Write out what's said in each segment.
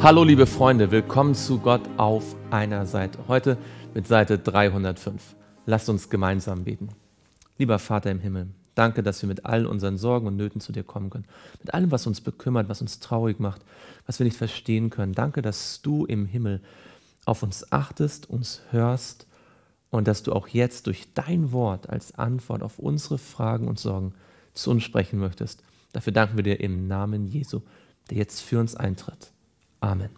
Hallo liebe Freunde, willkommen zu Gott auf einer Seite. Heute mit Seite 305. Lasst uns gemeinsam beten. Lieber Vater im Himmel, danke, dass wir mit all unseren Sorgen und Nöten zu dir kommen können. Mit allem, was uns bekümmert, was uns traurig macht, was wir nicht verstehen können. Danke, dass du im Himmel auf uns achtest, uns hörst und dass du auch jetzt durch dein Wort als Antwort auf unsere Fragen und Sorgen zu uns sprechen möchtest. Dafür danken wir dir im Namen Jesu, der jetzt für uns eintritt. Amen.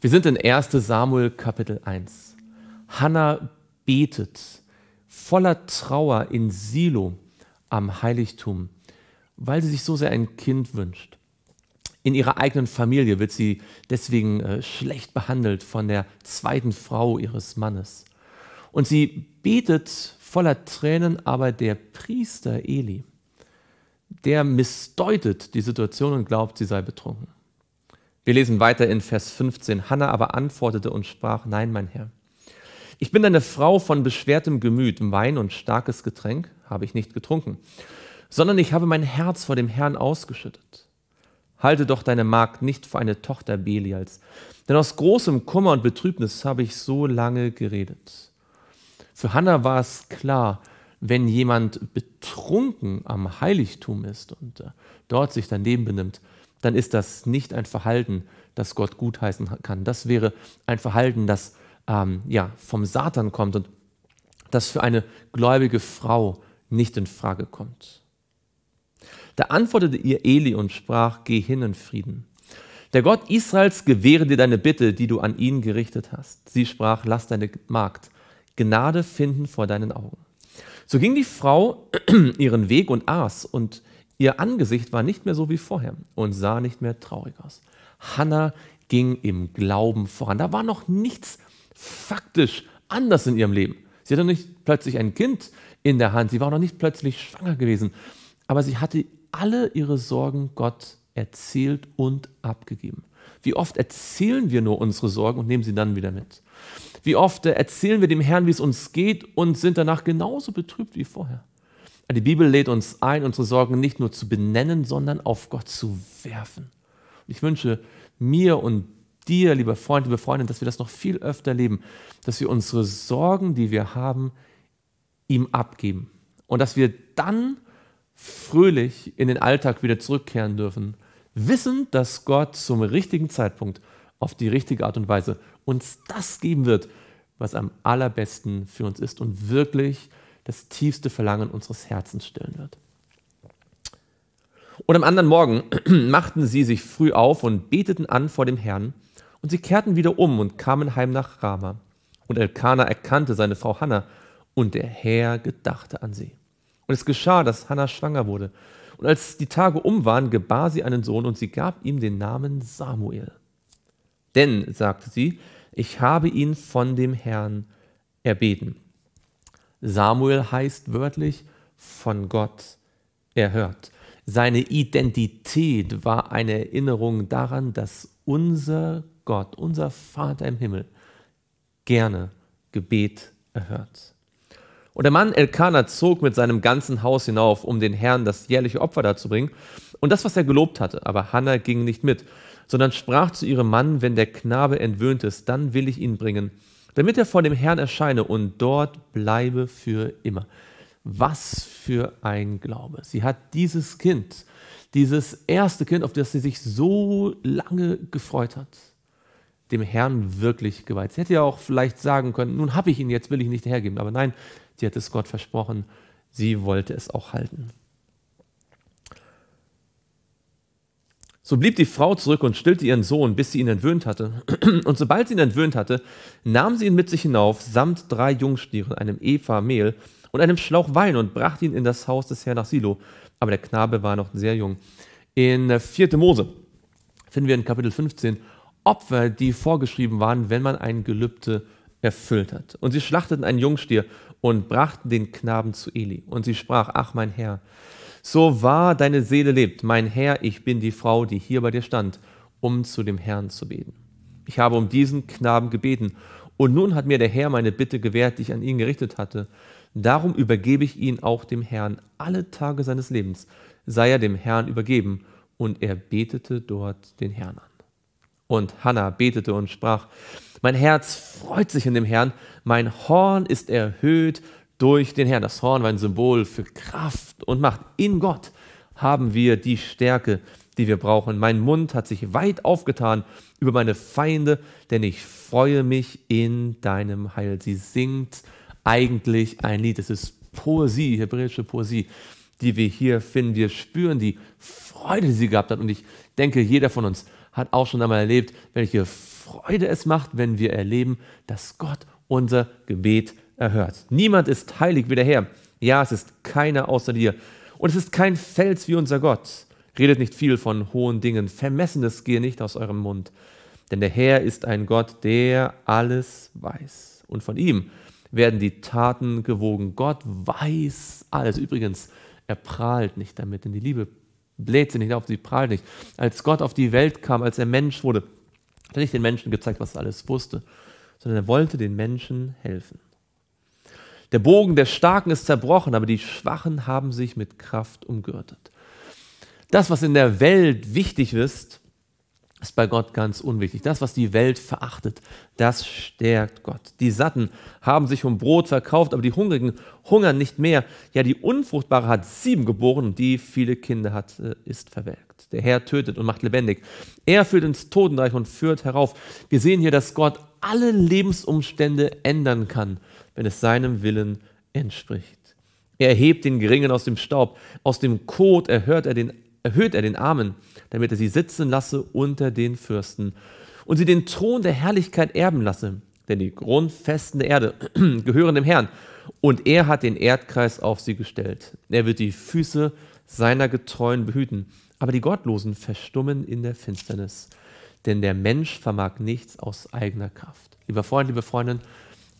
Wir sind in 1 Samuel Kapitel 1. Hannah betet voller Trauer in Silo am Heiligtum, weil sie sich so sehr ein Kind wünscht. In ihrer eigenen Familie wird sie deswegen äh, schlecht behandelt von der zweiten Frau ihres Mannes. Und sie betet voller Tränen, aber der Priester Eli, der missdeutet die Situation und glaubt, sie sei betrunken. Wir lesen weiter in Vers 15. Hannah aber antwortete und sprach, nein, mein Herr. Ich bin eine Frau von beschwertem Gemüt, Wein und starkes Getränk habe ich nicht getrunken, sondern ich habe mein Herz vor dem Herrn ausgeschüttet. Halte doch deine Magd nicht für eine Tochter Belials, denn aus großem Kummer und Betrübnis habe ich so lange geredet. Für Hannah war es klar, wenn jemand betrunken am Heiligtum ist und äh, dort sich daneben benimmt, dann ist das nicht ein Verhalten, das Gott gutheißen kann. Das wäre ein Verhalten, das ähm, ja, vom Satan kommt und das für eine gläubige Frau nicht in Frage kommt. Da antwortete ihr Eli und sprach, geh hin in Frieden. Der Gott Israels gewähre dir deine Bitte, die du an ihn gerichtet hast. Sie sprach, lass deine Magd Gnade finden vor deinen Augen. So ging die Frau ihren Weg und aß, und Ihr Angesicht war nicht mehr so wie vorher und sah nicht mehr traurig aus. Hannah ging im Glauben voran. Da war noch nichts faktisch anders in ihrem Leben. Sie hatte nicht plötzlich ein Kind in der Hand, sie war noch nicht plötzlich schwanger gewesen, aber sie hatte alle ihre Sorgen Gott erzählt und abgegeben. Wie oft erzählen wir nur unsere Sorgen und nehmen sie dann wieder mit? Wie oft erzählen wir dem Herrn, wie es uns geht und sind danach genauso betrübt wie vorher? Die Bibel lädt uns ein, unsere Sorgen nicht nur zu benennen, sondern auf Gott zu werfen. Und ich wünsche mir und dir, lieber Freund, liebe Freundin, dass wir das noch viel öfter leben, dass wir unsere Sorgen, die wir haben, ihm abgeben. Und dass wir dann fröhlich in den Alltag wieder zurückkehren dürfen, wissend, dass Gott zum richtigen Zeitpunkt auf die richtige Art und Weise uns das geben wird, was am allerbesten für uns ist und wirklich das tiefste Verlangen unseres Herzens stillen wird. Und am anderen Morgen machten sie sich früh auf und beteten an vor dem Herrn, und sie kehrten wieder um und kamen heim nach Rama. Und Elkanah erkannte seine Frau Hannah, und der Herr gedachte an sie. Und es geschah, dass Hannah schwanger wurde. Und als die Tage um waren, gebar sie einen Sohn, und sie gab ihm den Namen Samuel. Denn, sagte sie, ich habe ihn von dem Herrn erbeten. Samuel heißt wörtlich von Gott erhört. Seine Identität war eine Erinnerung daran, dass unser Gott, unser Vater im Himmel, gerne Gebet erhört. Und der Mann Elkanah zog mit seinem ganzen Haus hinauf, um den Herrn das jährliche Opfer darzubringen und das, was er gelobt hatte. Aber Hannah ging nicht mit, sondern sprach zu ihrem Mann, wenn der Knabe entwöhnt ist, dann will ich ihn bringen damit er vor dem Herrn erscheine und dort bleibe für immer. Was für ein Glaube. Sie hat dieses Kind, dieses erste Kind, auf das sie sich so lange gefreut hat, dem Herrn wirklich geweiht. Sie hätte ja auch vielleicht sagen können, nun habe ich ihn, jetzt will ich nicht hergeben. Aber nein, sie hat es Gott versprochen, sie wollte es auch halten. So blieb die Frau zurück und stillte ihren Sohn, bis sie ihn entwöhnt hatte. Und sobald sie ihn entwöhnt hatte, nahm sie ihn mit sich hinauf, samt drei Jungstieren, einem Eva Mehl und einem Schlauch Wein und brachte ihn in das Haus des Herrn nach Silo. Aber der Knabe war noch sehr jung. In 4. Äh, Mose finden wir in Kapitel 15 Opfer, die vorgeschrieben waren, wenn man ein Gelübde erfüllt hat. Und sie schlachteten einen Jungstier und brachten den Knaben zu Eli. Und sie sprach, ach mein Herr, so wahr deine Seele lebt, mein Herr, ich bin die Frau, die hier bei dir stand, um zu dem Herrn zu beten. Ich habe um diesen Knaben gebeten, und nun hat mir der Herr meine Bitte gewährt, die ich an ihn gerichtet hatte. Darum übergebe ich ihn auch dem Herrn alle Tage seines Lebens, sei er dem Herrn übergeben. Und er betete dort den Herrn an. Und Hannah betete und sprach, mein Herz freut sich in dem Herrn, mein Horn ist erhöht durch den Herrn. Das Horn war ein Symbol für Kraft und Macht. In Gott haben wir die Stärke, die wir brauchen. Mein Mund hat sich weit aufgetan über meine Feinde, denn ich freue mich in deinem Heil. Sie singt eigentlich ein Lied. Es ist Poesie, hebräische Poesie, die wir hier finden. Wir spüren die Freude, die sie gehabt hat. Und ich denke, jeder von uns hat auch schon einmal erlebt, welche Freude es macht, wenn wir erleben, dass Gott unser Gebet erhört. Niemand ist heilig wie der Herr. Ja, es ist keiner außer dir. Und es ist kein Fels wie unser Gott. Redet nicht viel von hohen Dingen. Vermessenes gehe nicht aus eurem Mund. Denn der Herr ist ein Gott, der alles weiß. Und von ihm werden die Taten gewogen. Gott weiß alles. Übrigens, er prahlt nicht damit, denn die Liebe bläht sie nicht auf, sie prahlt nicht. Als Gott auf die Welt kam, als er Mensch wurde, hat er nicht den Menschen gezeigt, was er alles wusste, sondern er wollte den Menschen helfen. Der Bogen der Starken ist zerbrochen, aber die Schwachen haben sich mit Kraft umgürtet. Das, was in der Welt wichtig ist, ist bei Gott ganz unwichtig. Das, was die Welt verachtet, das stärkt Gott. Die Satten haben sich um Brot verkauft, aber die Hungrigen hungern nicht mehr. Ja, die Unfruchtbare hat sieben geboren und die viele Kinder hat, äh, ist verwelkt. Der Herr tötet und macht lebendig. Er führt ins Totenreich und führt herauf. Wir sehen hier, dass Gott alle Lebensumstände ändern kann wenn es seinem Willen entspricht. Er erhebt den Geringen aus dem Staub, aus dem Kot erhöht er den, erhöht er den Armen, damit er sie sitzen lasse unter den Fürsten und sie den Thron der Herrlichkeit erben lasse. Denn die Grundfesten der Erde gehören dem Herrn und er hat den Erdkreis auf sie gestellt. Er wird die Füße seiner Getreuen behüten, aber die Gottlosen verstummen in der Finsternis. Denn der Mensch vermag nichts aus eigener Kraft. Lieber Freund, liebe Freundin,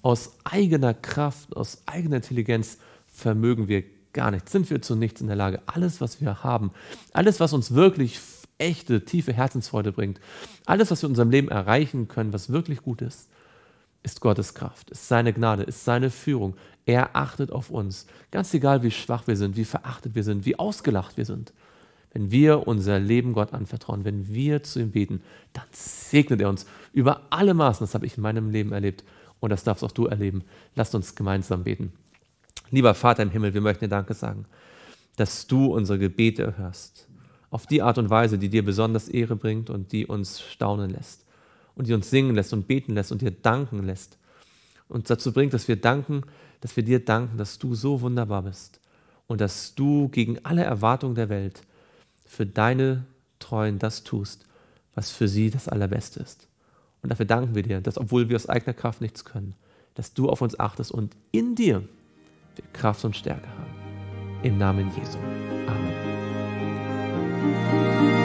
aus eigener Kraft, aus eigener Intelligenz vermögen wir gar nichts, sind wir zu nichts in der Lage. Alles, was wir haben, alles, was uns wirklich echte, tiefe Herzensfreude bringt, alles, was wir in unserem Leben erreichen können, was wirklich gut ist, ist Gottes Kraft, ist seine Gnade, ist seine Führung. Er achtet auf uns. Ganz egal, wie schwach wir sind, wie verachtet wir sind, wie ausgelacht wir sind. Wenn wir unser Leben Gott anvertrauen, wenn wir zu ihm beten, dann segnet er uns über alle Maßen. Das habe ich in meinem Leben erlebt. Und das darfst auch du erleben. Lasst uns gemeinsam beten. Lieber Vater im Himmel, wir möchten dir Danke sagen, dass du unsere Gebete hörst. Auf die Art und Weise, die dir besonders Ehre bringt und die uns staunen lässt. Und die uns singen lässt und beten lässt und dir danken lässt. Und dazu bringt, dass wir danken, dass wir dir danken, dass du so wunderbar bist. Und dass du gegen alle Erwartungen der Welt für deine Treuen das tust, was für sie das Allerbeste ist. Und dafür danken wir dir, dass obwohl wir aus eigener Kraft nichts können, dass du auf uns achtest und in dir wir Kraft und Stärke haben. Im Namen Jesu. Amen.